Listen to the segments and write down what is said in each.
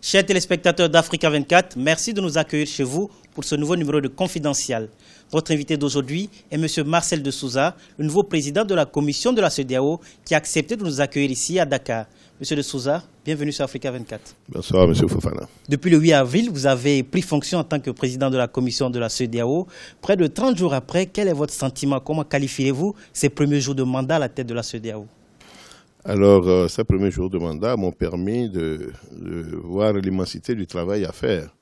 Chers téléspectateurs d'Africa 24, merci de nous accueillir chez vous pour ce nouveau numéro de Confidential. Votre invité d'aujourd'hui est M. Marcel de Souza, le nouveau président de la commission de la CEDEAO qui a accepté de nous accueillir ici à Dakar. Monsieur de Souza, bienvenue sur Africa 24. Bonsoir, Monsieur Fofana. Depuis le 8 avril, vous avez pris fonction en tant que président de la commission de la CEDEAO. Près de 30 jours après, quel est votre sentiment Comment qualifiez-vous ces premiers jours de mandat à la tête de la CEDEAO alors, euh, ces premiers jours de mandat m'ont permis de, voir l'immensité du travail à faire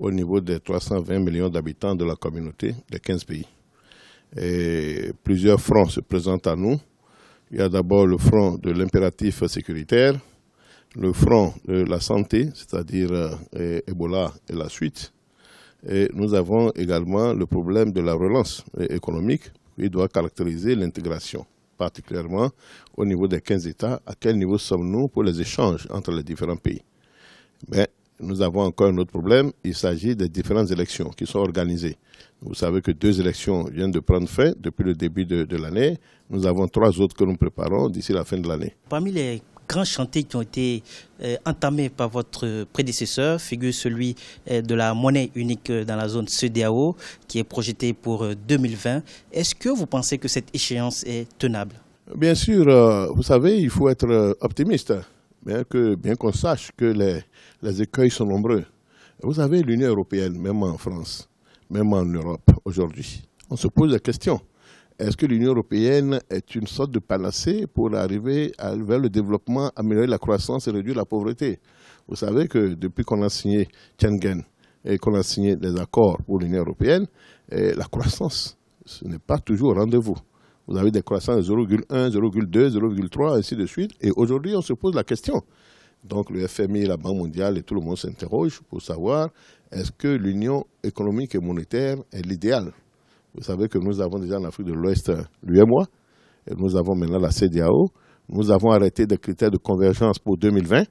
au niveau des 320 millions d'habitants de la communauté des 15 pays. plusieurs fronts se présentent à nous. Il y a d'abord le front de l'impératif sécuritaire, le front de la santé, c'est-à-dire euh, Ebola et la suite. Et nous avons également le problème de la relance euh, économique qui doit caractériser l'intégration particulièrement au niveau des 15 États, à quel niveau sommes-nous pour les échanges entre les différents pays Mais nous avons encore un autre problème, il s'agit des différentes élections qui sont organisées. Vous savez que deux élections viennent de prendre fin depuis le début de, l'année. Nous avons trois autres que nous préparons d'ici la fin de l'année. Parmi les grands chantiers qui ont été euh, entamés par votre prédécesseur, figure celui euh, de la monnaie unique euh, dans la zone CDAO, qui est projetée pour 2020. Est-ce que vous pensez que cette échéance est tenable Bien sûr, vous savez, il faut être optimiste, bien qu'on bien sache que les, les écueils sont nombreux. Vous savez, l'Union européenne, même en France, même en Europe aujourd'hui, on se pose la question. Est-ce que l'Union européenne est une sorte de panacée pour arriver vers le développement, améliorer la croissance et réduire la pauvreté Vous savez que depuis qu'on a signé Schengen et qu'on a signé les accords pour l'Union européenne, la croissance ce n'est pas toujours au rendez-vous. Vous avez des croissances de 0,1, 0,2, 0,3, ainsi de suite. Et aujourd'hui, on se pose la question. Donc le FMI, la Banque mondiale et tout le monde s'interroge pour savoir est-ce que l'union économique et monétaire est l'idéal vous savez que nous avons déjà en Afrique de l'Ouest euh, lui et nous avons maintenant la CDAO. Nous avons arrêté des critères de convergence pour 2020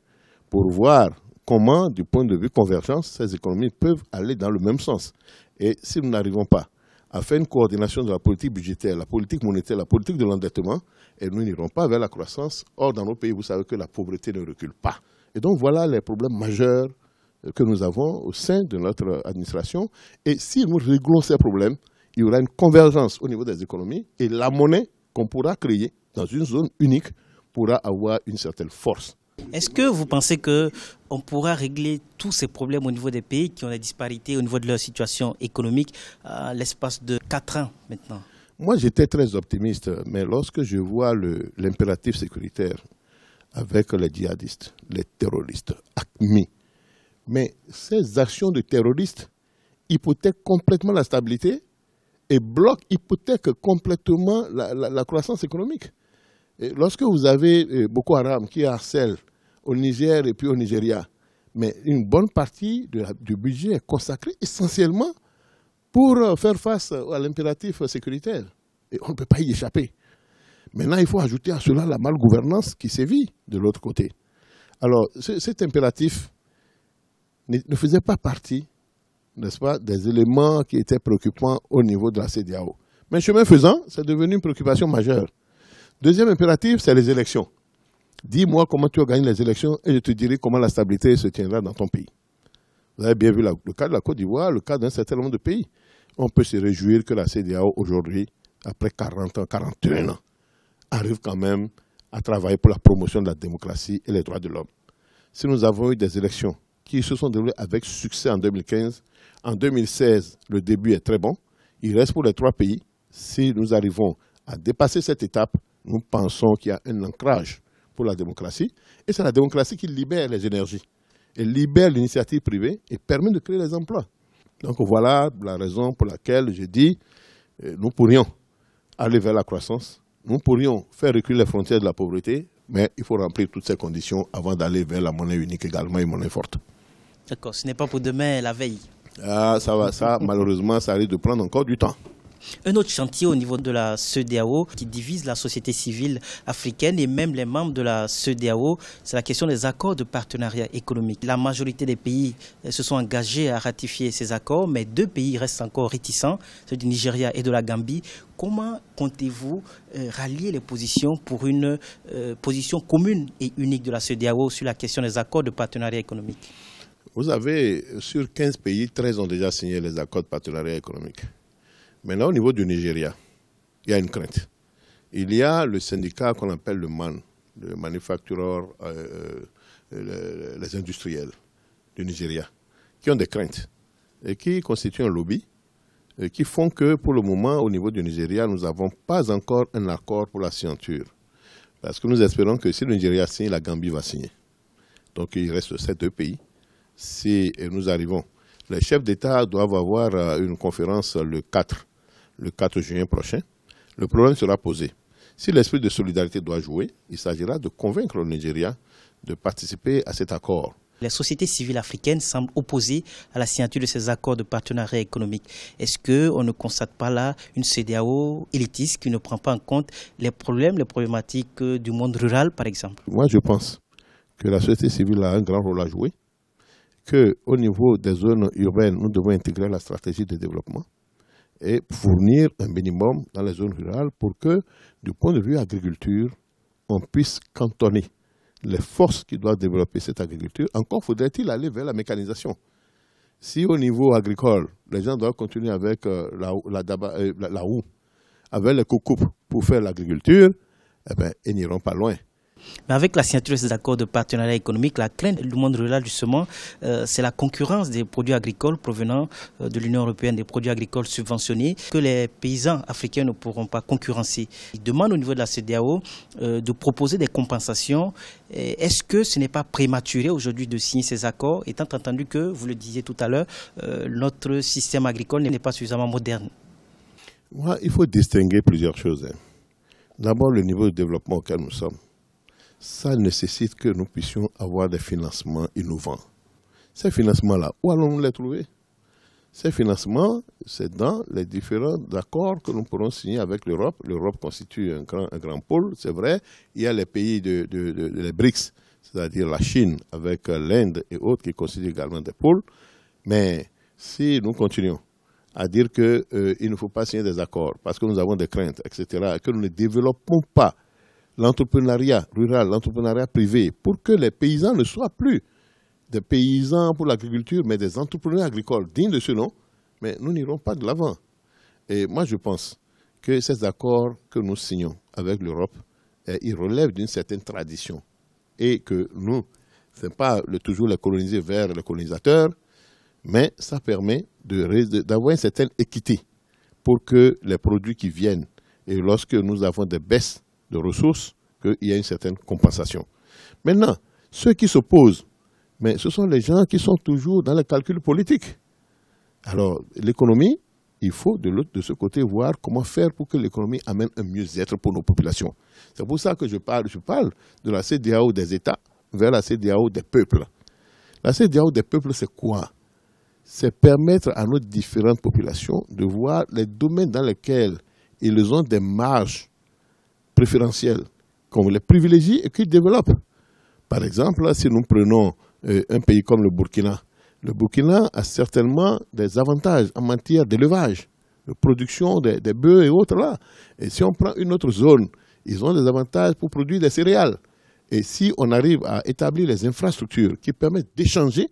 pour voir comment, du point de vue convergence, ces économies peuvent aller dans le même sens. Et si nous n'arrivons pas à faire une coordination de la politique budgétaire, la politique monétaire, la politique de l'endettement, et nous n'irons pas vers la croissance. Or, dans nos pays, vous savez que la pauvreté ne recule pas. Et donc, voilà les problèmes majeurs euh, que nous avons au sein de notre administration. Et si nous réglons ces problèmes, il y aura une convergence au niveau des économies et la monnaie qu'on pourra créer dans une zone unique pourra avoir une certaine force. Est-ce que vous pensez qu'on pourra régler tous ces problèmes au niveau des pays qui ont des disparités au niveau de leur situation économique à euh, l'espace de 4 ans maintenant Moi, j'étais très optimiste, mais lorsque je vois l'impératif sécuritaire avec les djihadistes, les terroristes, ACMI, mais ces actions de terroristes hypothèquent complètement la stabilité et bloque, hypothèque complètement la, croissance économique. lorsque vous avez eh, beaucoup Haram qui harcèle au Niger et puis au Nigeria, mais une bonne partie du budget est consacrée essentiellement pour euh, faire face à l'impératif sécuritaire. Et on ne peut pas y échapper. Maintenant, il faut ajouter à cela la malgouvernance qui sévit de l'autre côté. Alors, cet impératif ne faisait pas partie n'est-ce pas, des éléments qui étaient préoccupants au niveau de la CDAO. Mais chemin faisant, c'est devenu une préoccupation majeure. Deuxième impératif, c'est les élections. Dis-moi comment tu as gagné les élections et je te dirai comment la stabilité se tiendra dans ton pays. Vous avez bien vu le cas de la Côte d'Ivoire, le cas d'un certain nombre de pays. On peut se réjouir que la CDAO aujourd'hui, après 40 ans, 41 ans, arrive quand même à travailler pour la promotion de la démocratie et les droits de l'homme. Si nous avons eu des élections qui se sont déroulées avec succès en 2015, en 2016, le début est très bon. Il reste pour les trois pays. Si nous arrivons à dépasser cette étape, nous pensons qu'il y a un ancrage pour la démocratie. Et c'est la démocratie qui libère les énergies, et libère l'initiative privée et permet de créer les emplois. Donc voilà la raison pour laquelle je dis euh, nous pourrions aller vers la croissance, nous pourrions faire reculer les frontières de la pauvreté, mais il faut remplir toutes ces conditions avant d'aller vers la monnaie unique également et monnaie forte. D'accord, ce n'est pas pour demain la veille. Ah, ça va, ça, malheureusement, ça risque de prendre encore du temps. Un autre chantier au niveau de la CEDEAO qui divise la société civile africaine et même les membres de la CEDEAO, c'est la question des accords de partenariat économique. La majorité des pays eh, se sont engagés à ratifier ces accords, mais deux pays restent encore réticents, ceux du Nigeria et de la Gambie. Comment comptez-vous eh, rallier les positions pour une eh, position commune et unique de la CEDEAO sur la question des accords de partenariat économique vous avez, sur 15 pays, 13 ont déjà signé les accords de partenariat économique. Maintenant, au niveau du Nigeria, il y a une crainte. Il y a le syndicat qu'on appelle le MAN, le Manufacturer, euh, euh, les industriels du Nigeria, qui ont des craintes et qui constituent un lobby qui font que, pour le moment, au niveau du Nigeria, nous n'avons pas encore un accord pour la ceinture. Parce que nous espérons que si le Nigeria signe, la Gambie va signer. Donc il reste ces deux pays si nous arrivons. Les chefs d'État doivent avoir euh, une conférence le 4, le 4 juin prochain. Le problème sera posé. Si l'esprit de solidarité doit jouer, il s'agira de convaincre le Nigeria de participer à cet accord. Les sociétés civiles africaines semblent opposées à la signature de ces accords de partenariat économique. Est-ce qu'on ne constate pas là une CDAO élitiste qui ne prend pas en compte les problèmes, les problématiques euh, du monde rural, par exemple Moi, je pense que la société civile a un grand rôle à jouer qu'au niveau des zones urbaines, nous devons intégrer la stratégie de développement et fournir un minimum dans les zones rurales pour que, du point de vue agriculture, on puisse cantonner les forces qui doivent développer cette agriculture. Encore faudrait-il aller vers la mécanisation. Si au niveau agricole, les gens doivent continuer avec euh, la, la, euh, avec les coupes pour faire l'agriculture, eh ben, ils n'iront pas loin. Mais avec la signature de ces accords de partenariat économique, la crainte du monde rural, justement, euh, c'est la concurrence des produits agricoles provenant euh, de l'Union européenne, des produits agricoles subventionnés, que les paysans africains ne pourront pas concurrencer. Ils demandent au niveau de la CDAO euh, de proposer des compensations. Est-ce que ce n'est pas prématuré aujourd'hui de signer ces accords, étant entendu que, vous le disiez tout à l'heure, notre système agricole n'est pas suffisamment moderne Il faut distinguer plusieurs choses. Hein. D'abord, le niveau de développement auquel nous sommes ça nécessite que nous puissions avoir des financements innovants. Ces financements-là, où allons-nous les trouver Ces financements, c'est dans les différents accords que nous pourrons signer avec l'Europe. L'Europe constitue un grand, un grand pôle, c'est vrai. Il y a les pays de, les BRICS, c'est-à-dire la Chine avec euh, l'Inde et autres qui constituent également des pôles. Mais si nous continuons à dire qu'il euh, ne faut pas signer des accords parce que nous avons des craintes, etc., que nous ne développons pas l'entrepreneuriat rural, l'entrepreneuriat privé, pour que les paysans ne soient plus des paysans pour l'agriculture, mais des entrepreneurs agricoles dignes de ce nom, mais nous n'irons pas de l'avant. Et moi, je pense que ces accords que nous signons avec l'Europe, eh, ils relèvent d'une certaine tradition. Et que nous, ce n'est pas le, toujours les colonisés vers le colonisateur, mais ça permet d'avoir une certaine équité pour que les produits qui viennent, et lorsque nous avons des baisses de ressources qu'il y a une certaine compensation. Maintenant, ceux qui s'opposent, mais ce sont les gens qui sont toujours dans les calculs politiques. Alors, l'économie, il faut de, l'autre de ce côté voir comment faire pour que l'économie amène un mieux-être pour nos populations. C'est pour ça que je parle, je parle de la CDAO des États vers la CDAO des peuples. La CDAO des peuples, c'est quoi C'est permettre à nos différentes populations de voir les domaines dans lesquels ils ont des marges préférentiels, qu'on les privilégie et qu'ils développent. Par exemple, si nous prenons euh, un pays comme le Burkina, le Burkina a certainement des avantages en matière d'élevage, de production des, des bœufs et autres là. Et si on prend une autre zone, ils ont des avantages pour produire des céréales. Et si on arrive à établir les infrastructures qui permettent d'échanger,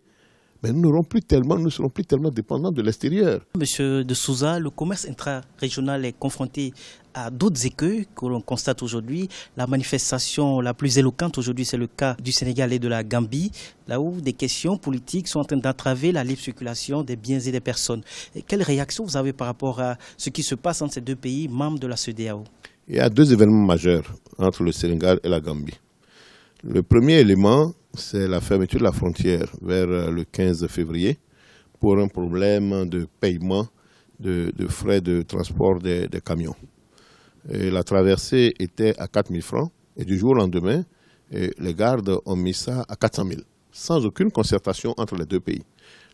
mais nous ne tellement, serons plus tellement dépendants de l'extérieur. Monsieur de Souza, le commerce intra-régional est confronté à d'autres écueils que l'on constate aujourd'hui. La manifestation la plus éloquente aujourd'hui, c'est le cas du Sénégal et de la Gambie, là où des questions politiques sont en train d'entraver la libre circulation des biens et des personnes. quelle réaction vous avez par rapport à ce qui se passe entre ces deux pays membres de la CEDEAO Il y a deux événements majeurs entre le Sénégal et la Gambie. Le premier élément, c'est la fermeture de la frontière vers euh, le 15 février pour un problème de paiement de, frais de transport des, camions. la traversée était à 4 000 francs et du jour au lendemain, les gardes ont mis ça à 400 000, sans aucune concertation entre les deux pays.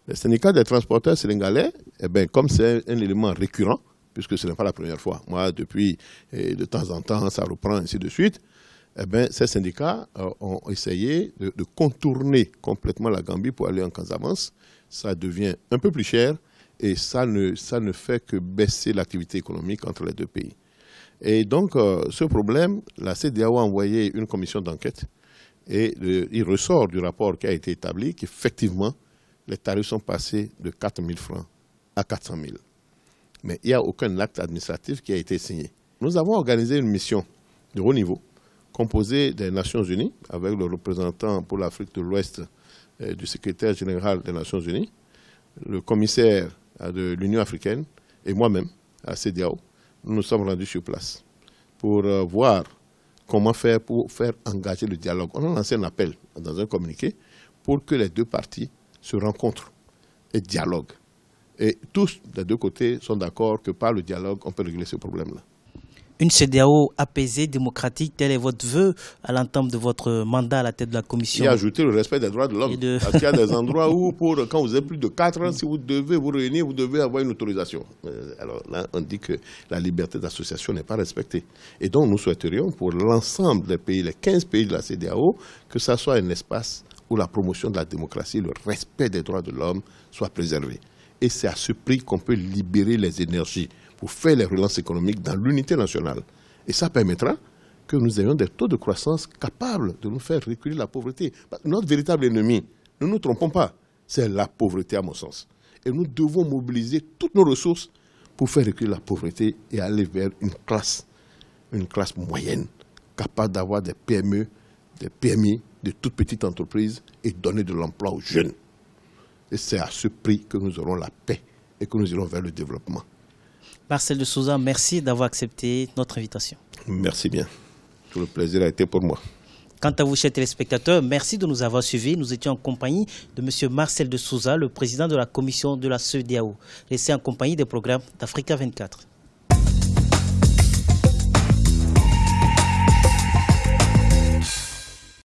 Le syndicat des transporteurs sénégalais, eh bien, comme c'est un élément récurrent, puisque ce n'est pas la première fois, moi depuis de temps en temps ça reprend ainsi de suite, eh bien, ces syndicats euh, ont essayé de, contourner complètement la Gambie pour aller en Casamance. Ça devient un peu plus cher et ça ne, fait que baisser l'activité économique entre les deux pays. Et donc, euh, ce problème, la CDAO a envoyé une commission d'enquête et euh, il ressort du rapport qui a été établi qu'effectivement, les tarifs sont passés de 4 000 francs à 400 000. Mais il n'y a aucun acte administratif qui a été signé. Nous avons organisé une mission de haut niveau composé des Nations Unies, avec le représentant pour l'Afrique de l'Ouest euh, du secrétaire général des Nations Unies, le commissaire de l'Union africaine et moi-même, à CDAO. nous nous sommes rendus sur place pour euh, voir comment faire pour faire engager le dialogue. On a lancé un appel dans un communiqué pour que les deux parties se rencontrent et dialoguent. Et tous des deux côtés sont d'accord que par le dialogue, on peut régler ce problème-là une CDAO apaisée, démocratique, tel est votre vœu à l'entente de votre mandat à la tête de la commission. Et ajouter le respect des droits de l'homme. Parce qu'il y a des endroits où, quand vous avez plus de 4 ans, si vous devez vous réunir, vous devez avoir une autorisation. Euh, alors là, on dit que la liberté d'association n'est pas respectée. Et donc, nous souhaiterions pour l'ensemble des pays, les 15 pays de la CDAO, que ça soit un espace où la promotion de la démocratie, le respect des droits de l'homme soit préservé. Et c'est à ce prix qu'on peut libérer les énergies pour faire les relances économiques dans l'unité nationale. Et ça permettra que nous ayons des taux de croissance capables de nous faire reculer la pauvreté. Notre véritable ennemi, ne nous, trompons pas, c'est la pauvreté à mon sens. Et nous devons mobiliser toutes nos ressources pour faire reculer la pauvreté et aller vers une classe, une classe moyenne, capable d'avoir des PME, des PMI, de toutes petites entreprises et donner de l'emploi aux jeunes. Et c'est à ce prix que nous aurons la paix et que nous irons vers le développement. Marcel de Souza, merci d'avoir accepté notre invitation. Merci bien. Tout le plaisir a été pour moi. Quant à vous, chers téléspectateurs, merci de nous avoir suivis. Nous étions en compagnie de M. Marcel de Souza, le président de la commission de la CEDEAO, laissé en compagnie des programmes d'Africa 24.